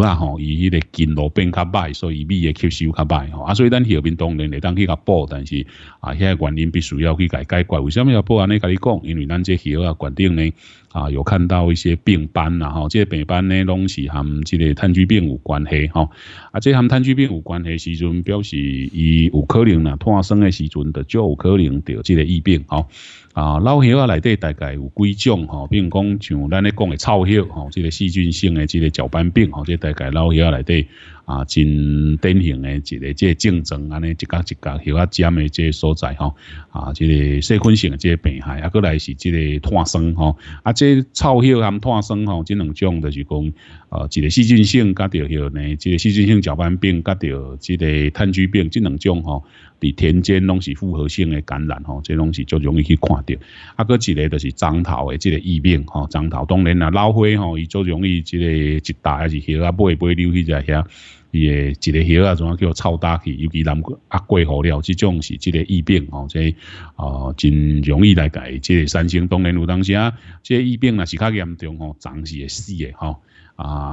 啊吼，伊迄个根路变较歹，所以米诶吸收较歹吼啊所以咱诺边当然会当去甲补但是啊迄个原因必须要去甲伊解决为啥物要补安尼甲你讲因为咱这诺啊决定呢啊，有看到一些病斑呐，吼，即个病斑呢拢是含即个炭疽病有关系，吼，啊，即含炭疽病有关系时阵，表示伊有可能呐破散的时阵，就有可能得即个疫病，吼，啊，老叶啊内底大概有几种，吼，如讲像咱咧讲的臭叶，吼，即个细菌性的即个搅拌病，吼，即大概老叶内底。啊，真典型的一个即竞争安尼一角一角许啊尖的即所在吼，啊，即细菌性即病害，啊，过来是即个炭生吼，啊，即臭氧含炭生吼，即两种就是讲呃，一个细菌性甲着许呢，即个细菌性甲拌病甲着即个炭疽病即两种吼。田间拢是复合性的感染吼，这拢是就容易去看到。啊，搁一个就是樟头的这个疫病吼，樟头当然啦，老花吼，伊就容易这个一大还是小，啊，袂袂流去在遐，伊个一个小啊，怎啊叫臭大去。尤其南啊贵河了，这种是这个疫病吼，这啊真容易来改。这山乡当然有当时啊，这疫病啦是较严重吼，长是会死的吼。啊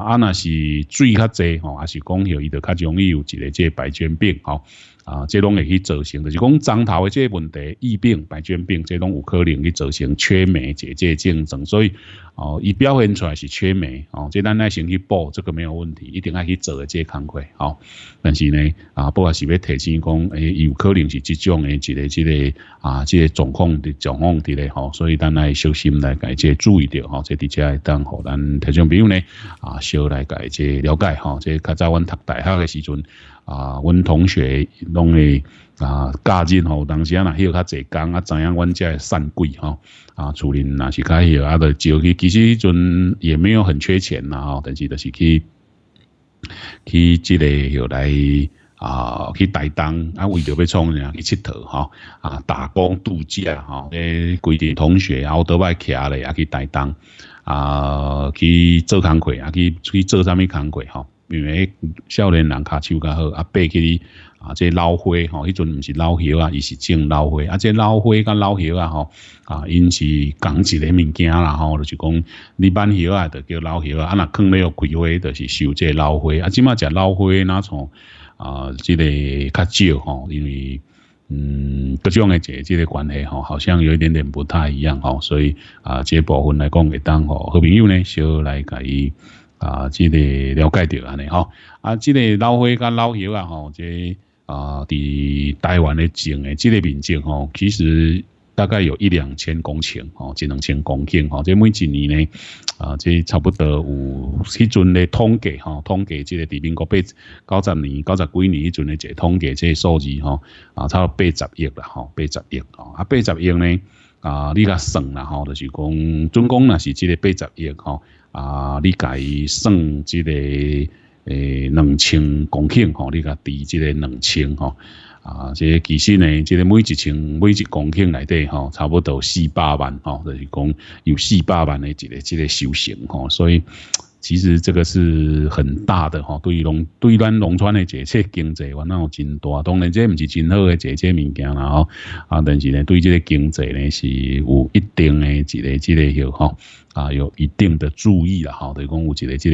啊那是水较济吼，还是讲伊都较容易有一个这白绢病吼。啊，这拢会去造成，就是讲针头的这问题、疫病、白血病，这拢有可能去造成缺镁这这症状。所以哦，伊表现出来是缺镁哦，这咱耐心去补，这个没有问题，一定爱去做的这康亏。哦。但是呢，啊，不管是要提醒讲，诶，有可能是这种的之个之个啊，这个状况的状况的嘞，吼，所以咱来小心来改，这注意吼、哈。这遮会当好，咱，提前比如呢，啊，小来改这了解吼，这较早阮读大学的时阵。啊，阮同学拢会啊，教境吼，当时啊，迄号较济工啊，知影阮家善鬼吼，啊，厝里那是较迄号啊，就去，其实迄阵也没有很缺钱呐吼，但是就是去去即个又来啊去台东啊为着要创啥去佚佗吼，啊打工度假吼，诶，规日同学然后倒摆徛咧，啊，去台东啊，去做工课啊，去去做啥物工课吼。因为少年人骹手较好，啊，起去啊，即老花吼，迄阵毋是老叶啊，伊是种老花，啊，即老花甲老叶啊，吼，啊，因是讲个物件啦，吼，就是讲你挽叶啊，就叫老叶啊，啊，若坑了个花就是收即老花，啊，即码食老花那从啊，即个较少吼，因为嗯，各种的这即个关系吼，好像有一点点不太一样吼，所以啊，即部分来讲会当吼好朋友呢，小来甲伊啊，即个了解着安尼吼，啊，即个老伙甲老叶啊，吼，即啊，伫台湾咧种诶，即个面积吼，其实大概有一两千公顷吼，一两千公顷吼，即每一年呢，啊，即差不多有迄阵咧统计吼，统计即个伫民国八九十年九十几年迄阵咧个统计即个数字吼，啊，差不八十亿啦吼，八十亿吼，啊，八十亿呢，啊，你甲算啦吼，就是讲总共若是即个八十亿吼。啊，你家己算之个诶，两千公顷吼，你家地即个两千吼，啊，即其实呢，即个每一千每一公顷内底吼，差不多四百万吼，就是讲有四百万的一个即个收成吼，所以。其实这个是很大的吼，对于农对咱农村的这些经济，哇那有真大。当然这不是真好的这些物件啦吼，啊，但是呢，对这个经济呢是有一定的这个这个有吼，啊，有一定的注意啦吼，对、于讲有一个这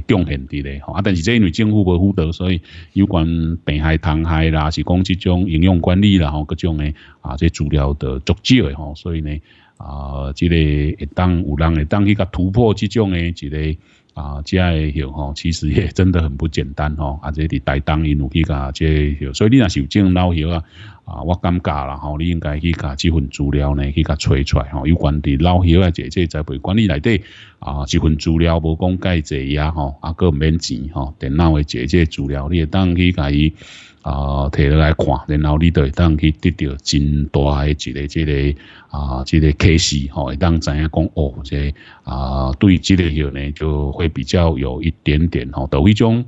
个贡献的嘞吼。啊，但是因为政府不负责，所以有关病害、虫害啦，是讲这种应用管理啦吼，各种的啊，这资料的足治的吼，所以呢啊，个会当有人当一甲突破这种的一个啊，这哎哟吼，其实也真的很不简单吼，啊，这伫大东因有去加这，所以你若是有这种老友啊，啊，我感觉啦吼，你应该去甲这份资料呢，去甲催出来吼，有关伫老友啊这这在培管理内底啊，这份资料无讲介济呀吼，啊个唔免钱吼，电脑的姐姐资料你当去甲伊。啊摕落来看，然后你就会当去得到真大诶一个即、个啊即、个启示吼，会当知影讲哦，即、个啊对即个药呢就会比较有一点点吼，抖、哦、一种。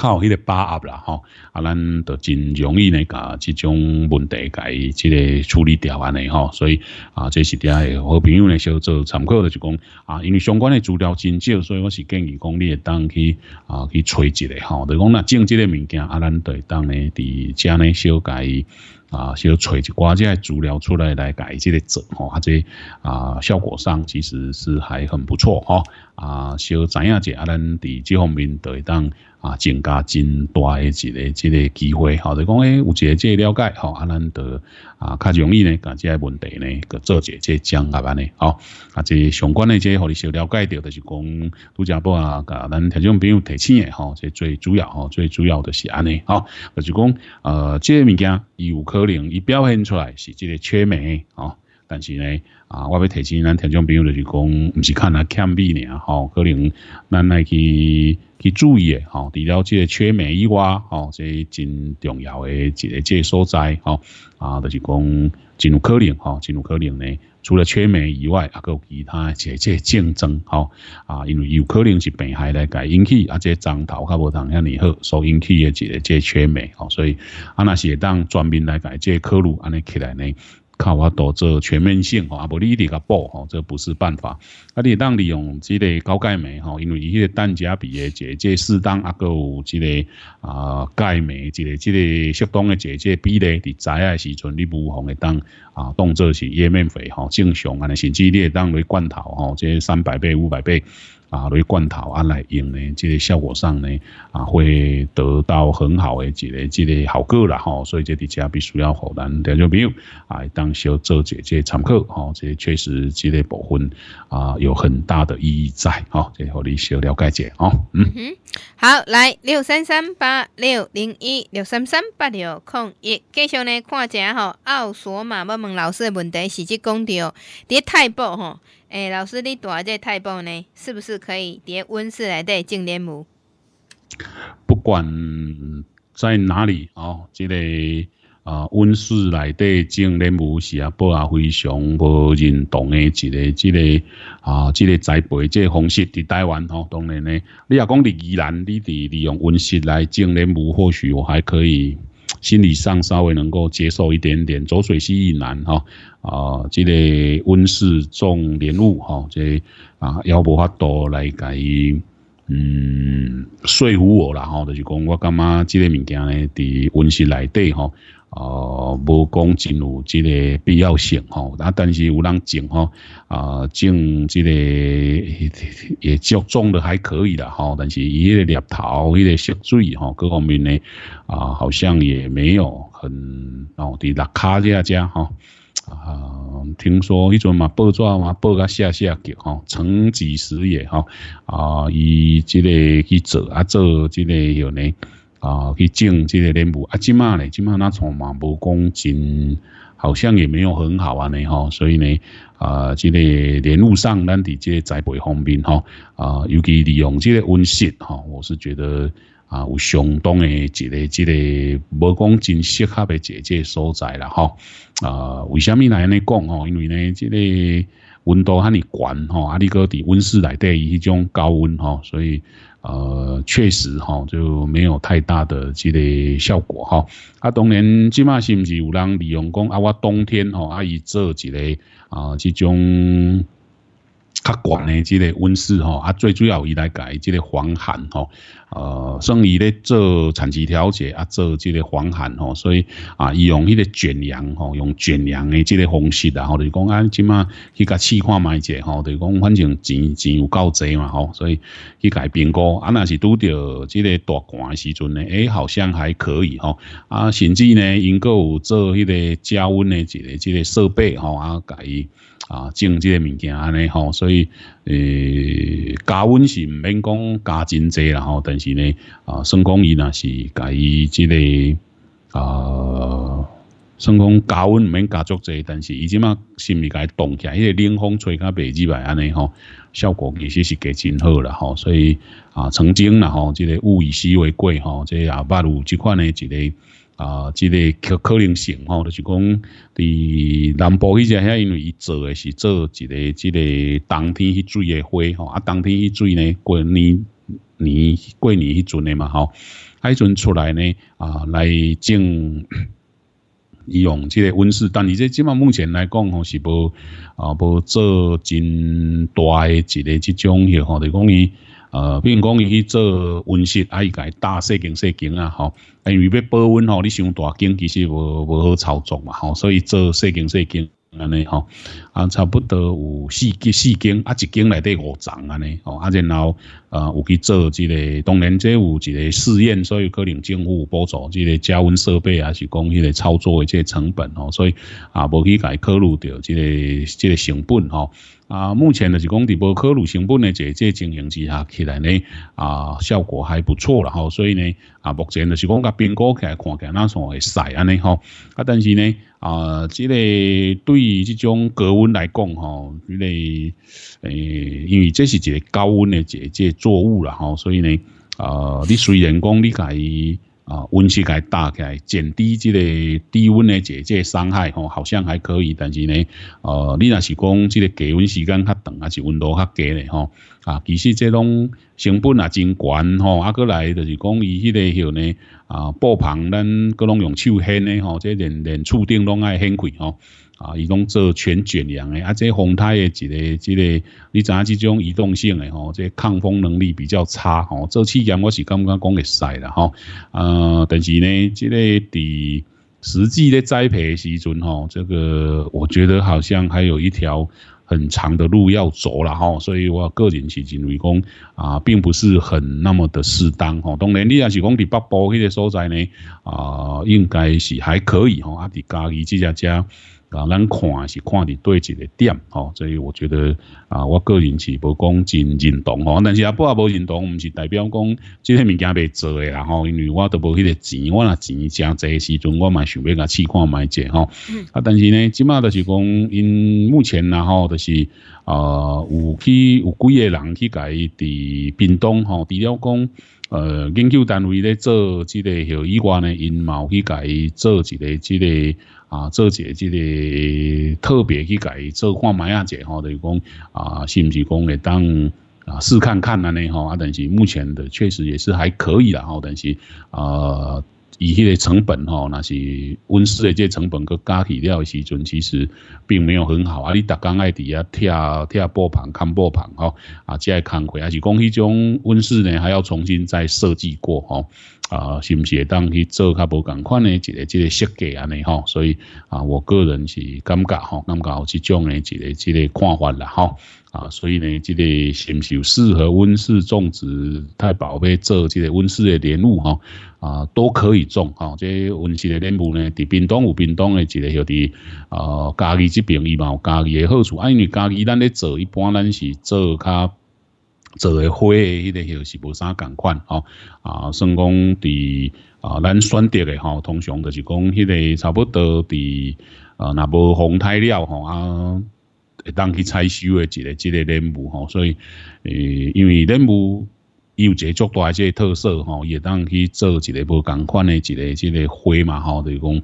靠迄个把握啦吼，啊，咱就真容易呢，甲这种问题伊即个处理掉安尼吼，所以啊，这是第二个好朋友呢，小做参考的就是讲啊，因为相关的资料真少，所以我是建议讲你会当去啊去揣一个吼，就讲那种即个物件啊，咱对当呢，伫家呢小伊啊，小揣一寡只资料出来来改这个做吼，啊这啊，效果上其实是还很不错吼。啊，小知影者啊，咱伫这方面对当。啊，增加真大诶！一个、一个机会，好，就讲诶，有一个即个了解，吼，啊，咱得啊，较容易呢，甲这个问题呢，搁做者、个讲下安尼，吼，啊，即相关诶，即互你小了解着，就是讲都家波啊，甲咱听众朋友提醒诶，吼，即最主要，吼，最主要的是安尼，吼，就是讲，呃，即个物件，伊有可能，伊表现出来是即个缺美，吼。但是呢，啊，我要提醒咱听众朋友就是讲，唔是看阿欠米尔吼，可能咱来去去注意吼，除了这缺镁以外，吼，所个真重要的即个所在吼，啊，就是讲真有可能吼，真有可能呢，除了缺镁以外，啊，佮其他即个竞争吼，啊，因为有可能是病害来改引起，啊，这长头较无同样你好，所引起个即个缺镁吼，所以啊，那是当全面来改这科路安尼起来呢。靠我多做全面性吼，啊无你一甲补吼，这不是办法。啊你当利用即个高钙镁吼，因为伊迄个单价比诶解即适当啊个有即个啊钙镁即个即个适当诶解即比例伫仔诶时阵你不妨会当啊当做是叶面肥吼正常安尼，甚至会当为罐头吼即三百倍五百倍。啊，雷罐头啊来用呢，即个效果上呢，啊会得到很好的一个这个效果啦吼。所以即底下必须要好难了就没有？啊，当小要做这这参客吼，这确实即个部分啊有很大的意义在啊。这和你需要了解者啊。嗯哼，好，来六三三八六零一六三三八六空一，继续呢看者吼，奥索玛要问老师的问题是即讲到第太保吼。诶，老师，你带这太棒呢，是不是可以叠温室来对种莲雾？不管在哪里哦，这个啊温室来对种莲雾是啊，不啊非常不认同的。一个、这个啊、这个栽培这方式在台湾哦，当然呢，你要讲在宜兰，你伫利用温室来种莲雾，或许我还可以。心理上稍微能够接受一点点，走水西蜴难哈，啊，即类温室种莲雾哈，即啊，要无法多来改，嗯，说服我啦哈，就是讲我感觉即个物件咧，伫温室内底吼。哦，无讲真有即个必要性吼，啊，但是有人种吼，啊，种即个也种种的还可以啦吼，但是伊个猎头、伊个涉水吼各方面呢，啊，好像也没有很哦，伫那卡利亚吼，啊，听说迄阵嘛报纸嘛报个下下级吼，成几时也吼，啊，伊即个去做啊做即个有呢。啊，去种这个莲雾啊，今嘛呢，今嘛那从嘛无讲真，好像也没有很好啊，呢吼，所以呢，啊，这个莲雾上咱伫这栽培方面吼，啊，尤其利用这个温室吼，我是觉得啊，有相当的一个即个无讲真适合的即个所在啦吼。啊，为什么来安尼讲吼？因为呢，这个温度尼悬吼，啊，你搁伫温室内底伊迄种高温吼，所以。呃，确实哈，就没有太大的这个效果哈。啊，当然，起码是不是有人利用讲啊，我冬天哈啊，伊做一个啊这种。啊，悬的即个温室吼，啊，最主要伊来改即个防寒吼，呃，生意咧做产值调节啊，做即个防寒吼，所以啊，伊用迄个卷扬吼，用卷扬的即个方式啊，我就讲啊，即码去甲试看卖者吼，就讲反正钱钱有够济嘛吼，所以去改变过啊，那是拄着即个大寒时阵呢，欸，好像还可以吼，啊，甚至呢，因有做迄个加温的即个即个设备吼，啊改啊，种即个物件安尼吼，所以。诶，加温是唔免讲加真济啦，吼，但是呢，啊，算讲伊若是伊即个啊，算讲加温唔免加足济，但是依只嘛是咪佢冻起，来，迄个冷风吹甲袂入来安尼吼，效果其实是计真好啦，吼，所以啊，曾经啦，吼，即个物以稀为贵，吼，即个也捌如即款呢，一个。啊，即个可能性吼，就是讲伫南部以前，因为伊做的是做即个即个冬天迄水的花吼，啊，冬天迄水呢，过年年过年迄种的嘛吼，迄阵出来呢啊，来种，用即个温室，但你这即码目前来讲吼，是无啊无做真大诶，一个即种吼，就于讲伊。呃，比如讲，伊去做温室，啊，伊己搭细径、细径啊，吼。因为要保温吼，你想大间其实无无好操作嘛，吼。所以做细径、细径安尼吼，啊，差不多有四、四间，啊，一间内底五层安尼，吼。啊，然后呃，有去做即个，当然即有一个试验，所以可能政府有补助即个加温设备啊，是讲迄个操作的即个成本哦。所以啊，无去伊考虑着即个即个成本吼。啊，目前呢是讲伫无开路成本的这这经营之下，起来呢啊效果还不错了哈，所以呢啊目前就是讲甲苹果起来看起来那算会使安尼哈，啊但是呢啊，即个对于这种高温来讲哈，即个诶因为这是一个高温的这这作物了哈，所以呢啊你虽然讲呢个。啊，温室该打开，减低即个低温的这这伤害吼，好像还可以。但是呢，呃，你若是讲即个低温时间较长，还是温度较低嘞吼。啊，其实这种成本也真悬吼，啊，过来就是讲伊迄个叫呢啊，布棚咱各拢用手掀咧吼，这连连厝顶拢爱掀开吼。啊，伊动做全卷扬诶，啊，这些红太的这个这个你知影这种移动性诶，吼，这抗风能力比较差，吼，做气象我是刚刚讲给晒了，吼，呃，但是呢，这个第实际的栽培时阵，吼，这个我觉得好像还有一条很长的路要走了，吼，所以我个人是认为讲啊，并不是很那么的适当，吼，当然，你要是讲伫北部迄个所在呢，啊，应该是还可以，吼，啊，伫嘉义这家家。啊，咱看是看伫对一个点哦，所以我觉得啊，我个人是无讲真认同哦，但是啊，不啊无认同，毋是代表讲即个物件袂做诶，然吼，因为我都无迄个钱，我若钱真济时阵，我嘛想要甲试看买者吼。啊，但是呢，即马就是讲因目前然后就是啊，有去有几个人去伊伫冰冻吼，除了讲。呃，研究单位咧做几个像以外呢，因贸去改做几个几个啊，做几即个特别去改做看买下者吼等于讲啊，甚至讲会当啊试看看了呢吼啊，但是目前的确实也是还可以啦吼但是啊。以迄个成本吼，那是温室的这成本搁加起来的时阵，其实并没有很好啊！你特讲爱底下贴贴波旁看波旁吼，啊，即爱看开，还是讲迄种温室呢，还要重新再设计过吼啊，是不是？当去做较无同款的一个一个设计安尼吼，所以啊，我个人是感觉吼，感觉有即种的一个一个看法啦吼啊，所以呢，即个是不是适合温室种植？太宝贝做即个温室的莲雾吼？啊，都可以种哈。这温室的莲雾呢，伫边冻有边冻的，一个小的啊，家义这边伊嘛，有家义的好处。啊，因为家义咱咧做，一般咱是做较做会火的，迄个叫是无啥共款哦。啊，算讲伫啊，咱选择的吼，通常就是讲迄个差不多伫啊，那无风太料吼啊，当去采收的，一个、一个莲雾吼，所以诶，因为莲雾有足大多这个特色吼，也当去做一个无同款的，一个、这个花嘛吼，就是讲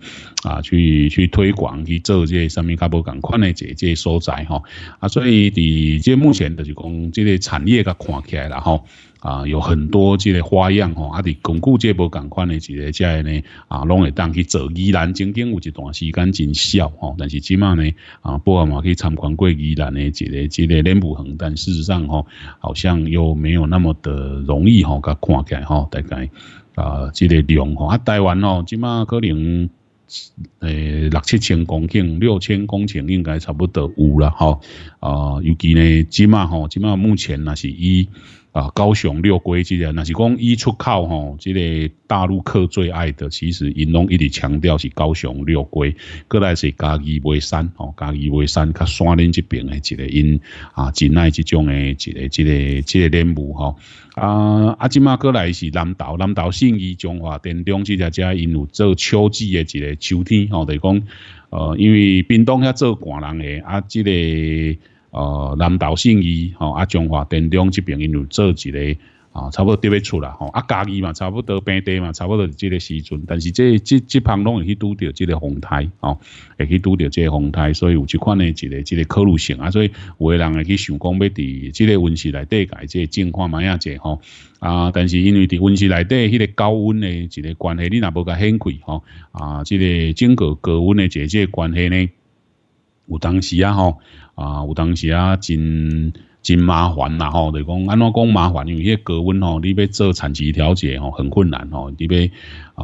啊，去去推广去做这什么较无同款的这这所在吼啊，所以伫这目前就是讲，这个产业较看起来啦吼。啊，有很多即个花样吼，啊，伫巩固这波同款的一个即个呢，啊，拢会当去做。宜兰曾经有一段时间真笑吼，但是即马呢，啊，不阿嘛去参观过宜兰的一个一个任务很但事实上吼，好像又没有那么的容易吼，甲看起来吼，大概啊，即个量吼，啊，台湾哦，即马可能诶六七千公顷，六千公顷应该差不多有啦吼，啊，尤其呢，即马吼，即马目前那是以。啊，高雄六龟之个那是讲一出口吼，这个大陆客最爱的。其实，因拢一直强调是高雄六龟，过来是嘉义梅山吼，嘉义梅山、较山林这边的一个因啊，真爱这种的一个一个一个任务吼。啊，啊，今马过来是南岛，南岛信义中华、电中这类，家因有做秋季的一个秋天吼，就于讲呃，因为冰冻遐做寒人诶，啊，这个。呃，南岛信义吼啊，中华、滇中这边因有做一个啊，差不多都要出啦吼啊，家己嘛，差不多平地嘛，差不多这个时准，但是这这这旁拢会去拄着这个风台哦，会去拄着这个风台，所以有即款的一个即个可能性啊，所以有人会去想讲要伫即个温室内底改即个净化慢一些吼啊，但是因为伫温室内底迄个高温的一个关系你若无甲掀贵吼啊，即个经过高温的这这关系呢。有当时啊吼，啊有当时啊真真麻烦啦吼，就讲安怎讲麻烦，因为迄高温吼，你要做产期调节吼很困难吼，你要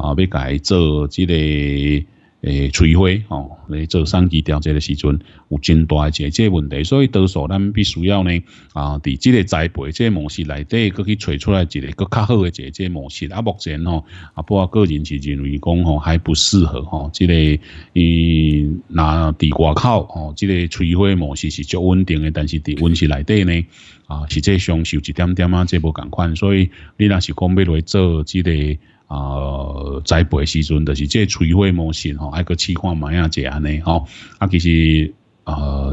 啊被改做即个。诶摧毁吼来做三 d 调节的时阵有真大的解决问题所以多数咱必须要呢啊伫即个栽培这模式内底搁去找出来一个搁较好的解决模式啊目前吼啊不过个人是认为讲吼还不适合吼即个伊若伫外口吼即个摧毁模式是足稳定诶但是伫温室内底呢啊实际上是有一点点啊这无共款所以你若是讲要来做即个啊栽培时阵著是即个催化模式吼爱佫试看觅啊即安尼吼啊其实啊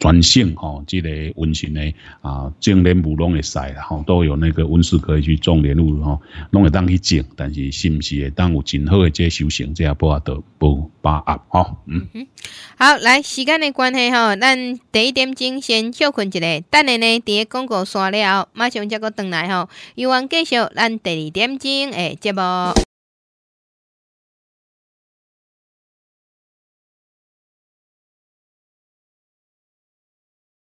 转性吼，即个温泉呢啊，种莲雾拢会使啦吼，都有那个温室可以去种莲雾吼，拢会当去种，但是是不是会当有真好诶？即个修行，这也不得不把握吼。嗯嗯，好，来时间的关系吼，咱第一点钟先休困一下，等下呢，第一广告刷了后，马上再搁转来吼，有缘继续咱第二点钟诶节目。